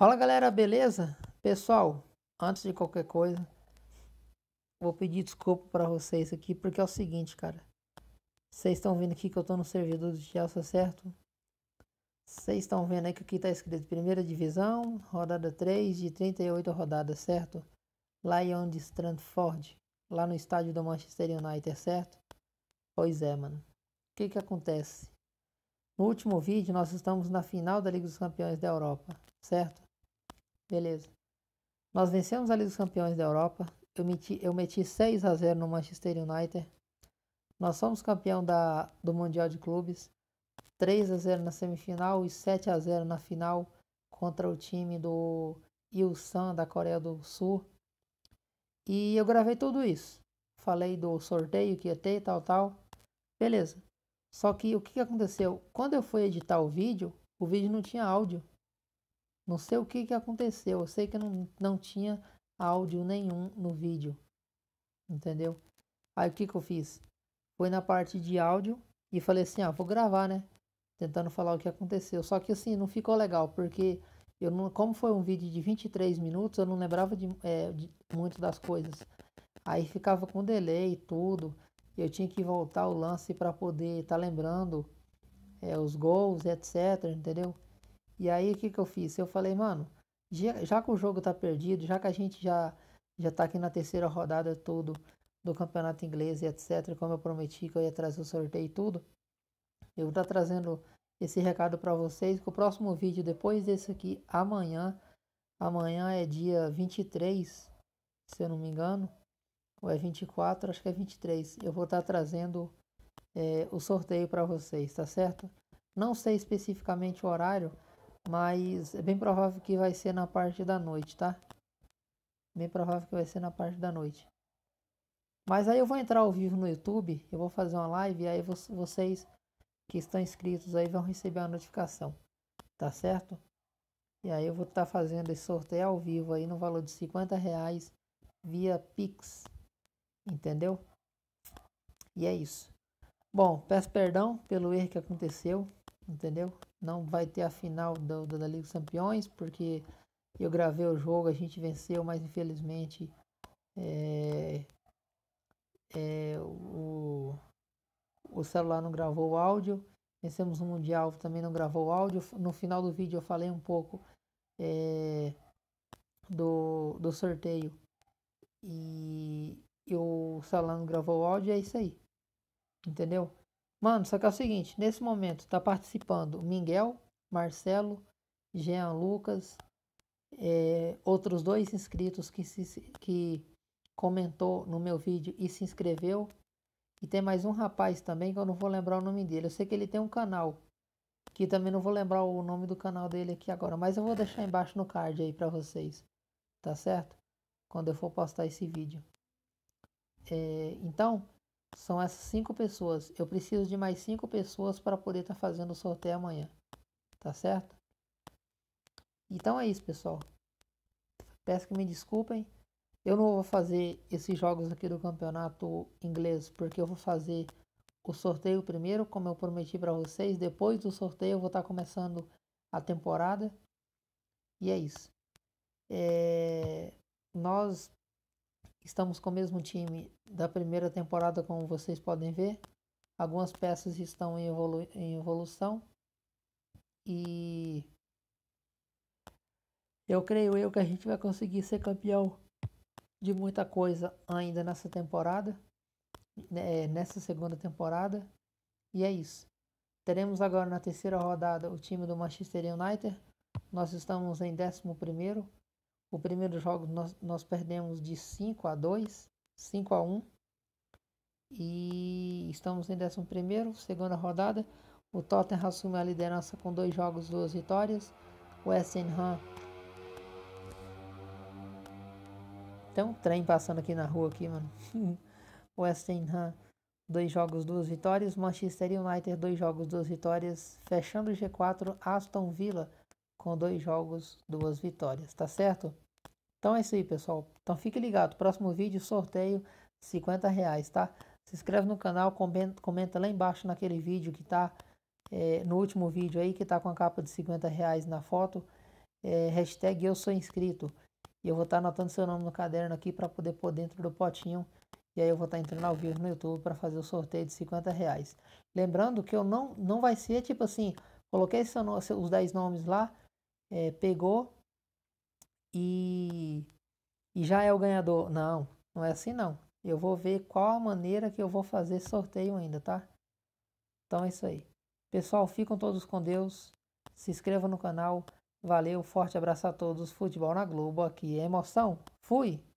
Fala galera, beleza? Pessoal, antes de qualquer coisa, vou pedir desculpa para vocês aqui, porque é o seguinte, cara. Vocês estão vendo aqui que eu tô no servidor do Chelsea, tá certo? Vocês estão vendo aí que aqui tá escrito primeira divisão, rodada 3 de 38 rodadas, certo? Lion de onde lá no estádio do Manchester United, certo? Pois é, mano. O que que acontece? No último vídeo, nós estamos na final da Liga dos Campeões da Europa, certo? Beleza. Nós vencemos a Liga dos Campeões da Europa. Eu meti, eu meti 6 a 0 no Manchester United. Nós somos campeão da, do Mundial de Clubes. 3 a 0 na semifinal e 7 a 0 na final contra o time do Ilsan da Coreia do Sul. E eu gravei tudo isso. Falei do sorteio que ia ter, tal, tal. Beleza. Só que o que aconteceu? Quando eu fui editar o vídeo, o vídeo não tinha áudio. Não sei o que, que aconteceu. Eu sei que não, não tinha áudio nenhum no vídeo. Entendeu? Aí o que, que eu fiz? Foi na parte de áudio e falei assim, ah, vou gravar, né? Tentando falar o que aconteceu. Só que assim, não ficou legal, porque eu não, como foi um vídeo de 23 minutos, eu não lembrava de, é, de muito das coisas. Aí ficava com delay e tudo. Eu tinha que voltar o lance para poder estar tá lembrando é, os gols, etc. Entendeu? E aí o que, que eu fiz? Eu falei, mano, já, já que o jogo tá perdido, já que a gente já, já tá aqui na terceira rodada todo do campeonato inglês e etc, como eu prometi que eu ia trazer o sorteio e tudo, eu vou tá trazendo esse recado para vocês, que o próximo vídeo depois desse aqui, amanhã, amanhã é dia 23, se eu não me engano, ou é 24, acho que é 23, eu vou estar tá trazendo é, o sorteio para vocês, tá certo? Não sei especificamente o horário, mas é bem provável que vai ser na parte da noite, tá? Bem provável que vai ser na parte da noite. Mas aí eu vou entrar ao vivo no YouTube, eu vou fazer uma live e aí vocês que estão inscritos aí vão receber a notificação, tá certo? E aí eu vou estar tá fazendo esse sorteio ao vivo aí no valor de 50 reais via Pix, entendeu? E é isso. Bom, peço perdão pelo erro que aconteceu, entendeu? não vai ter a final do, do, da Liga dos Campeões, porque eu gravei o jogo, a gente venceu, mas infelizmente é, é, o, o celular não gravou o áudio. Vencemos o Mundial, também não gravou o áudio. No final do vídeo eu falei um pouco é, do, do sorteio e, e o celular não gravou o áudio, é isso aí. Entendeu? Mano, só que é o seguinte, nesse momento tá participando Miguel, Marcelo, Jean Lucas, é, outros dois inscritos que, se, que comentou no meu vídeo e se inscreveu. E tem mais um rapaz também que eu não vou lembrar o nome dele. Eu sei que ele tem um canal, que também não vou lembrar o nome do canal dele aqui agora, mas eu vou deixar embaixo no card aí para vocês, tá certo? Quando eu for postar esse vídeo. É, então, são essas cinco pessoas. Eu preciso de mais cinco pessoas para poder estar tá fazendo o sorteio amanhã. Tá certo? Então é isso, pessoal. Peço que me desculpem. Eu não vou fazer esses jogos aqui do campeonato inglês, porque eu vou fazer o sorteio primeiro, como eu prometi para vocês. Depois do sorteio, eu vou estar tá começando a temporada. E é isso. É... Nós Estamos com o mesmo time da primeira temporada, como vocês podem ver. Algumas peças estão em, evolu em evolução. E eu creio eu que a gente vai conseguir ser campeão de muita coisa ainda nessa temporada, né, é, nessa segunda temporada. E é isso. Teremos agora na terceira rodada o time do Manchester United. Nós estamos em 11 primeiro. O primeiro jogo nós, nós perdemos de 5 a 2, 5 a 1. E estamos em 11, segunda rodada. O Tottenham assume a liderança com dois jogos, duas vitórias. O West Ham. Tem um trem passando aqui na rua, aqui, mano. o West Ham, dois jogos, duas vitórias. Manchester United, dois jogos, duas vitórias. Fechando o G4, Aston Villa com dois jogos, duas vitórias, tá certo? Então é isso aí, pessoal. Então fique ligado. Próximo vídeo, sorteio, 50 reais, tá? Se inscreve no canal, comenta, comenta lá embaixo naquele vídeo que tá é, no último vídeo aí, que tá com a capa de 50 reais na foto. É, hashtag eu sou inscrito. E eu vou estar tá anotando seu nome no caderno aqui para poder pôr dentro do potinho. E aí eu vou estar tá entrando ao vivo no YouTube para fazer o sorteio de 50 reais. Lembrando que eu não, não vai ser tipo assim, coloquei seu, os 10 nomes lá, é, pegou e, e já é o ganhador. Não, não é assim não. Eu vou ver qual a maneira que eu vou fazer sorteio ainda, tá? Então é isso aí. Pessoal, ficam todos com Deus. Se inscreva no canal. Valeu, forte abraço a todos. Futebol na Globo aqui é emoção. Fui!